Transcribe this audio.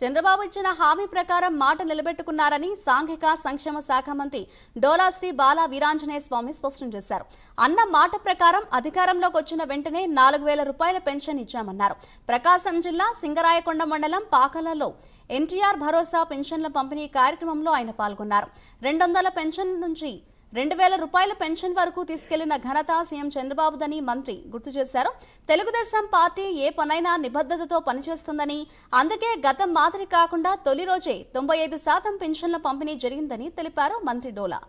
చంద్రబాబు ఇచ్చిన హామీ ప్రకారం మాట నిలబెట్టుకున్నారని సాంఘిక సంక్షేమ శాఖ మంత్రి డోలాశ్రీ బాల వీరాంజనేయ స్వామి స్పష్టం చేశారు అన్న మాట ప్రకారం అధికారంలోకి వచ్చిన వెంటనే నాలుగు వేల రూపాయల పెన్షన్ ఇచ్చామన్నారు ప్రకాశం జిల్లా సింగరాయకొండ మండలం పాకలలో ఎన్టీఆర్ భరోసా పెన్షన్ల పంపిణీ కార్యక్రమంలో ఆయన పాల్గొన్నారు రెండు పెన్షన్ నుంచి రెండు వేల రూపాయల పెన్షన్ వరకు తీసుకెళ్లిన ఘనత సీఎం చంద్రబాబుదని మంత్రి గుర్తు చేశారు తెలుగుదేశం పార్టీ ఏ పనైనా నిబద్ధతతో పనిచేస్తుందని అందుకే గతం మాదిరి కాకుండా తొలి రోజే తొంభై ఐదు శాతం పెన్షన్ల పంపిణీ జరిగిందని తెలిపారు మంత్రి డోలా